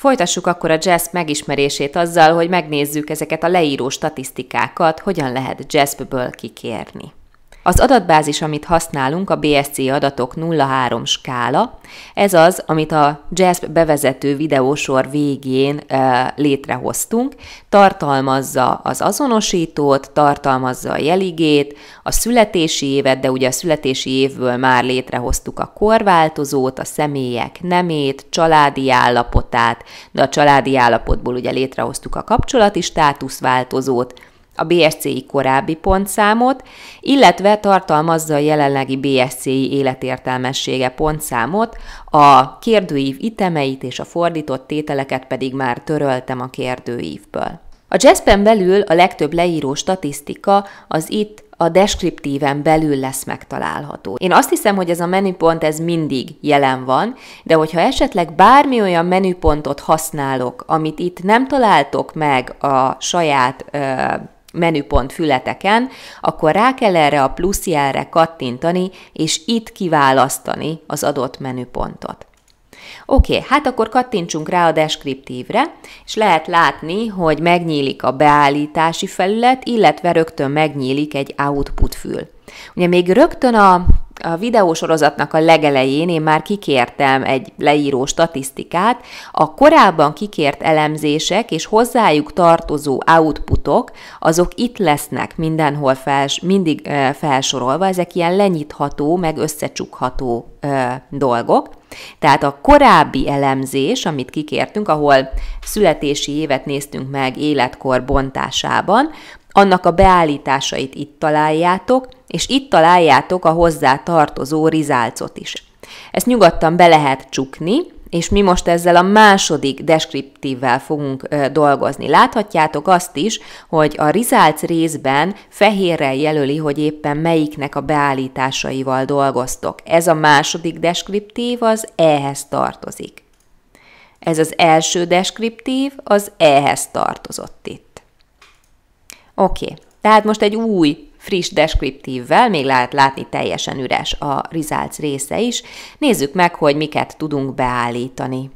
Folytassuk akkor a jazz megismerését azzal, hogy megnézzük ezeket a leíró statisztikákat, hogyan lehet jazzből kikérni. Az adatbázis, amit használunk, a BSC adatok 03 skála, ez az, amit a JASP bevezető videósor végén e, létrehoztunk, tartalmazza az azonosítót, tartalmazza a jeligét, a születési évet, de ugye a születési évből már létrehoztuk a korváltozót, a személyek nemét, családi állapotát, de a családi állapotból ugye létrehoztuk a kapcsolati státuszváltozót, a BSCI korábbi pontszámot, illetve tartalmazza a jelenlegi BSCI életértelmessége pontszámot, a kérdőív itemeit és a fordított tételeket pedig már töröltem a kérdőívből. A jazzben belül a legtöbb leíró statisztika az itt a deskriptíven belül lesz megtalálható. Én azt hiszem, hogy ez a menüpont ez mindig jelen van, de hogyha esetleg bármi olyan menüpontot használok, amit itt nem találtok meg a saját ö, menüpont fületeken, akkor rá kell erre a plusz jelre kattintani, és itt kiválasztani az adott menüpontot. Oké, okay, hát akkor kattintsunk rá a deskriptívre, és lehet látni, hogy megnyílik a beállítási felület, illetve rögtön megnyílik egy output fül. Ugye még rögtön a a videósorozatnak a legelején én már kikértem egy leíró statisztikát, a korábban kikért elemzések és hozzájuk tartozó outputok, azok itt lesznek mindenhol fels, mindig felsorolva, ezek ilyen lenyitható, meg összecsukható dolgok. Tehát a korábbi elemzés, amit kikértünk, ahol születési évet néztünk meg életkor bontásában, annak a beállításait itt találjátok, és itt találjátok a hozzá tartozó rizálcot is. Ezt nyugodtan be lehet csukni, és mi most ezzel a második deskriptívvel fogunk ö, dolgozni. Láthatjátok azt is, hogy a rizálc részben fehérrel jelöli, hogy éppen melyiknek a beállításaival dolgoztok. Ez a második deskriptív az ehhez tartozik. Ez az első deskriptív az ehhez tartozott itt. Oké, okay. tehát most egy új friss deskriptívvel, még lehet látni teljesen üres a results része is. Nézzük meg, hogy miket tudunk beállítani.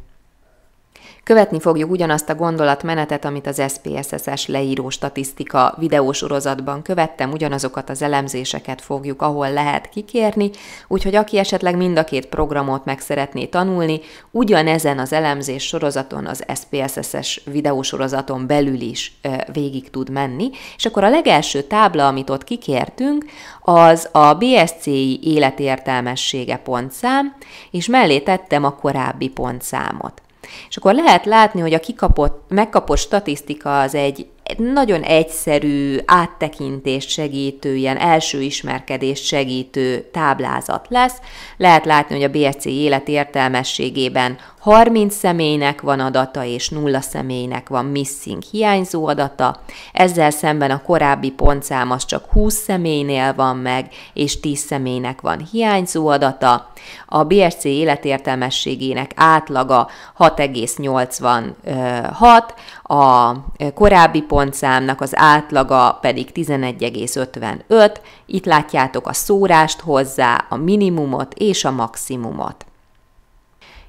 Követni fogjuk ugyanazt a gondolatmenetet, amit az SPSS-es leíró statisztika videósorozatban követtem, ugyanazokat az elemzéseket fogjuk, ahol lehet kikérni, úgyhogy aki esetleg mind a két programot meg szeretné tanulni, ugyanezen az elemzés sorozaton, az SPSS-es videósorozaton belül is végig tud menni, és akkor a legelső tábla, amit ott kikértünk, az a BSCI életértelmessége pontszám, és mellé tettem a korábbi pontszámot. És akkor lehet látni, hogy a kikapott, megkapott statisztika az egy nagyon egyszerű, áttekintést segítő, ilyen első ismerkedést segítő táblázat lesz. Lehet látni, hogy a BSC élet értelmességében 30 személynek van adata és nulla személynek van missing hiányzó adata, ezzel szemben a korábbi pontszám az csak 20 személynél van meg, és 10 személynek van hiányzó adata. A BRC életértelmességének átlaga 6,86, a korábbi pontszámnak az átlaga pedig 11,55. Itt látjátok a szórást hozzá, a minimumot és a maximumot.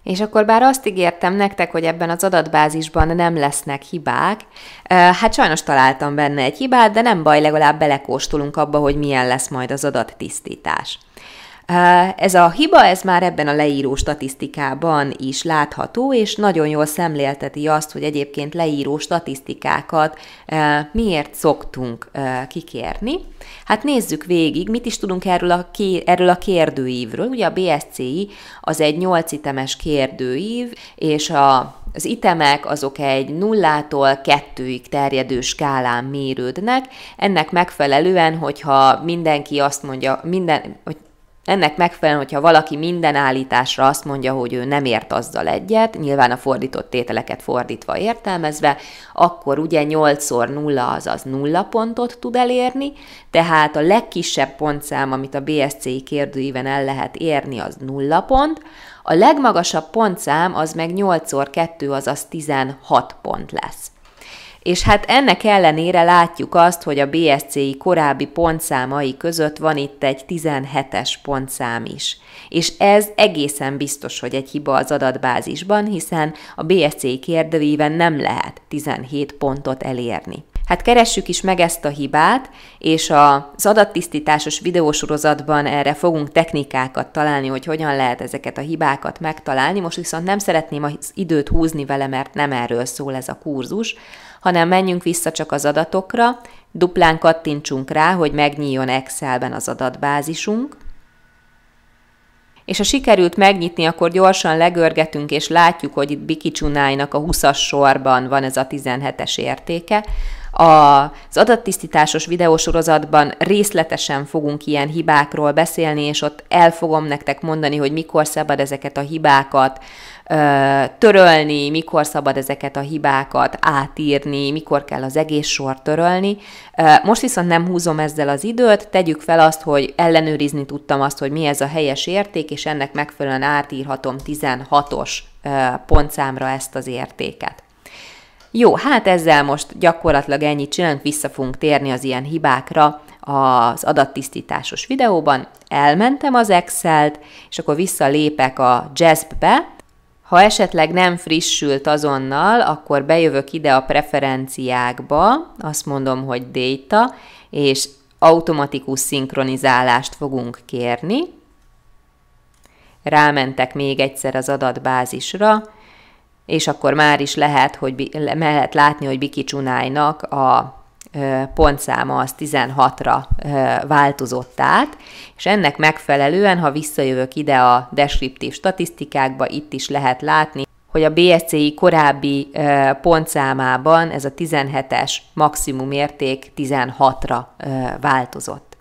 És akkor bár azt ígértem nektek, hogy ebben az adatbázisban nem lesznek hibák, hát sajnos találtam benne egy hibát, de nem baj, legalább belekóstolunk abba, hogy milyen lesz majd az adattisztítás. Ez a hiba, ez már ebben a leíró statisztikában is látható, és nagyon jól szemlélteti azt, hogy egyébként leíró statisztikákat miért szoktunk kikérni. Hát nézzük végig, mit is tudunk erről a, erről a kérdőívről. Ugye a BSCI az egy 8 itemes kérdőív, és a az itemek azok egy nullától kettőig terjedő skálán mérődnek. Ennek megfelelően, hogyha mindenki azt mondja, minden, hogy ennek megfelelően, hogyha valaki minden állításra azt mondja, hogy ő nem ért azzal egyet, nyilván a fordított tételeket fordítva értelmezve, akkor ugye 8-szor 0, azaz 0 pontot tud elérni, tehát a legkisebb pontszám, amit a BSC kérdőíven el lehet érni, az 0 pont, a legmagasabb pontszám az meg 8-szor 2, azaz 16 pont lesz. És hát ennek ellenére látjuk azt, hogy a BSC-i korábbi pontszámai között van itt egy 17-es pontszám is. És ez egészen biztos, hogy egy hiba az adatbázisban, hiszen a BSC-i kérdőíven nem lehet 17 pontot elérni. Hát keressük is meg ezt a hibát, és az adattisztításos videósorozatban erre fogunk technikákat találni, hogy hogyan lehet ezeket a hibákat megtalálni. Most viszont nem szeretném az időt húzni vele, mert nem erről szól ez a kurzus, hanem menjünk vissza csak az adatokra, duplán kattintsunk rá, hogy megnyíljon Excelben az adatbázisunk, és ha sikerült megnyitni, akkor gyorsan legörgetünk, és látjuk, hogy itt Bikicsunájnak a 20-as sorban van ez a 17-es értéke, az adattisztításos videósorozatban részletesen fogunk ilyen hibákról beszélni, és ott el fogom nektek mondani, hogy mikor szabad ezeket a hibákat törölni, mikor szabad ezeket a hibákat átírni, mikor kell az egész sor törölni. Most viszont nem húzom ezzel az időt, tegyük fel azt, hogy ellenőrizni tudtam azt, hogy mi ez a helyes érték, és ennek megfelelően átírhatom 16-os pontszámra ezt az értéket. Jó, hát ezzel most gyakorlatilag ennyit csinálunk, vissza fogunk térni az ilyen hibákra az adattisztításos videóban. Elmentem az Excel-t, és akkor visszalépek a jazz be ha esetleg nem frissült azonnal, akkor bejövök ide a preferenciákba, azt mondom, hogy data, és automatikus szinkronizálást fogunk kérni. Rámentek még egyszer az adatbázisra, és akkor már is lehet, hogy, lehet látni, hogy Biki Csunájnak a pontszáma az 16-ra változott át, és ennek megfelelően, ha visszajövök ide a deskriptív statisztikákba, itt is lehet látni, hogy a BSCI korábbi pontszámában ez a 17-es maximum érték 16-ra változott.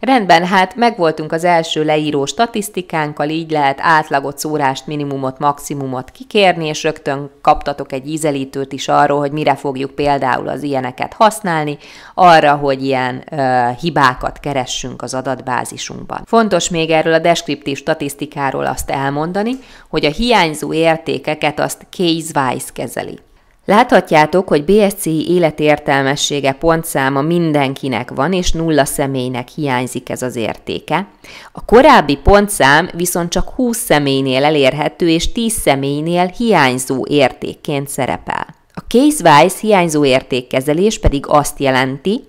Rendben, hát megvoltunk az első leíró statisztikánkkal, így lehet átlagot, szórást, minimumot, maximumot kikérni, és rögtön kaptatok egy ízelítőt is arról, hogy mire fogjuk például az ilyeneket használni, arra, hogy ilyen ö, hibákat keressünk az adatbázisunkban. Fontos még erről a deskriptív statisztikáról azt elmondani, hogy a hiányzó értékeket azt case-wise kezeli. Láthatjátok, hogy BSCI életértelmessége pontszáma mindenkinek van, és nulla személynek hiányzik ez az értéke. A korábbi pontszám viszont csak 20 személynél elérhető és 10 személynél hiányzó értékként szerepel. A case-wise hiányzó értékkezelés pedig azt jelenti,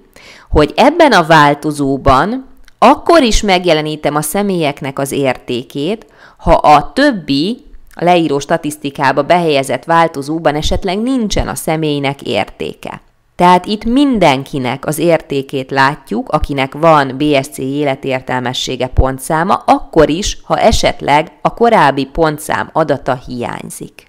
hogy ebben a változóban akkor is megjelenítem a személyeknek az értékét, ha a többi a leíró statisztikába behelyezett változóban esetleg nincsen a személynek értéke. Tehát itt mindenkinek az értékét látjuk, akinek van BSC életértelmessége pontszáma, akkor is, ha esetleg a korábbi pontszám adata hiányzik.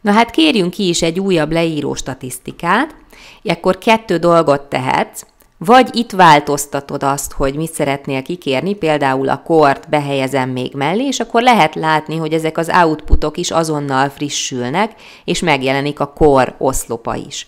Na hát kérjünk ki is egy újabb leíró statisztikát, ekkor kettő dolgot tehetsz, vagy itt változtatod azt, hogy mit szeretnél kikérni, például a kort behelyezem még mellé, és akkor lehet látni, hogy ezek az outputok is azonnal frissülnek, és megjelenik a kor oszlopa is.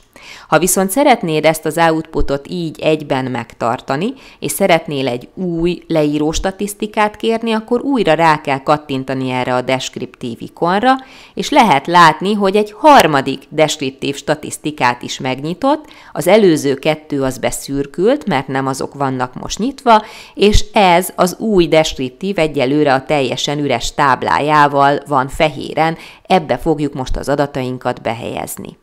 Ha viszont szeretnéd ezt az outputot így egyben megtartani, és szeretnél egy új leíró statisztikát kérni, akkor újra rá kell kattintani erre a deskriptív ikonra, és lehet látni, hogy egy harmadik deskriptív statisztikát is megnyitott, az előző kettő az beszürkült, mert nem azok vannak most nyitva, és ez az új deskriptív egyelőre a teljesen üres táblájával van fehéren, ebbe fogjuk most az adatainkat behelyezni.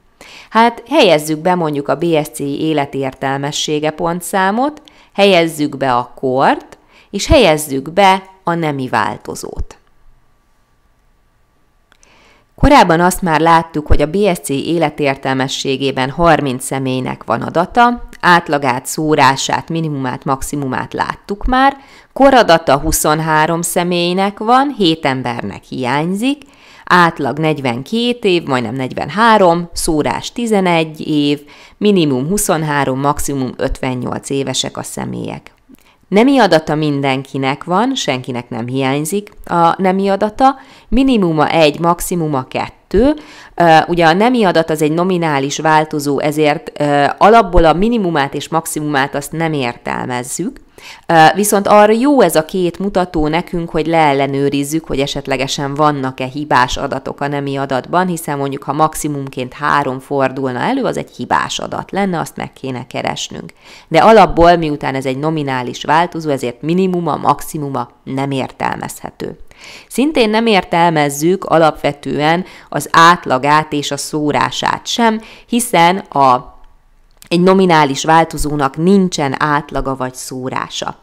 Hát helyezzük be mondjuk a BSC életértelmessége pontszámot, helyezzük be a kort, és helyezzük be a nemi változót. Korábban azt már láttuk, hogy a BSC életértelmességében 30 személynek van adata, átlagát, szórását, minimumát, maximumát láttuk már, koradata 23 személynek van, 7 embernek hiányzik, átlag 42 év, majdnem 43, szórás 11 év, minimum 23, maximum 58 évesek a személyek. Nemi adata mindenkinek van, senkinek nem hiányzik a nemi adata, minimuma egy, maximuma kettő. Ugye a nemi adat az egy nominális változó, ezért alapból a minimumát és maximumát azt nem értelmezzük, Viszont arra jó ez a két mutató nekünk, hogy leellenőrizzük, hogy esetlegesen vannak-e hibás adatok a nemi adatban, hiszen mondjuk, ha maximumként három fordulna elő, az egy hibás adat lenne, azt meg kéne keresnünk. De alapból, miután ez egy nominális változó, ezért minimuma, maximuma nem értelmezhető. Szintén nem értelmezzük alapvetően az átlagát és a szórását sem, hiszen a egy nominális változónak nincsen átlaga vagy szórása.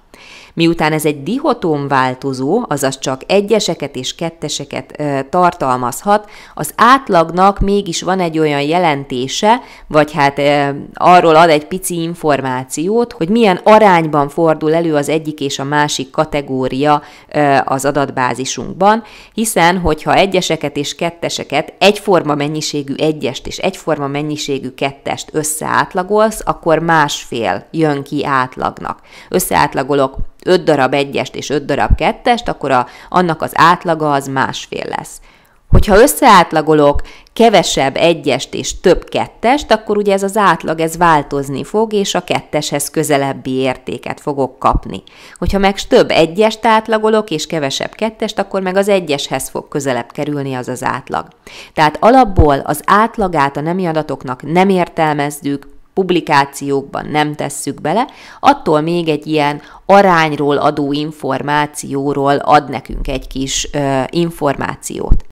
Miután ez egy dihotóm változó, azaz csak egyeseket és ketteseket e, tartalmazhat, az átlagnak mégis van egy olyan jelentése, vagy hát e, arról ad egy pici információt, hogy milyen arányban fordul elő az egyik és a másik kategória e, az adatbázisunkban, hiszen hogyha egyeseket és ketteseket, egyforma mennyiségű egyest és egyforma mennyiségű kettest összeátlagolsz, akkor másfél jön ki átlagnak. Összeátlagolok 5 darab egyest és 5 darab kettest, akkor a, annak az átlaga az másfél lesz. Hogyha összeátlagolok kevesebb egyest és több kettest, akkor ugye ez az átlag ez változni fog, és a ketteshez közelebbi értéket fogok kapni. Hogyha meg több egyest átlagolok és kevesebb kettest, akkor meg az egyeshez fog közelebb kerülni az az átlag. Tehát alapból az átlagát a nemi adatoknak nem értelmezzük, publikációkban nem tesszük bele, attól még egy ilyen arányról adó információról ad nekünk egy kis ö, információt.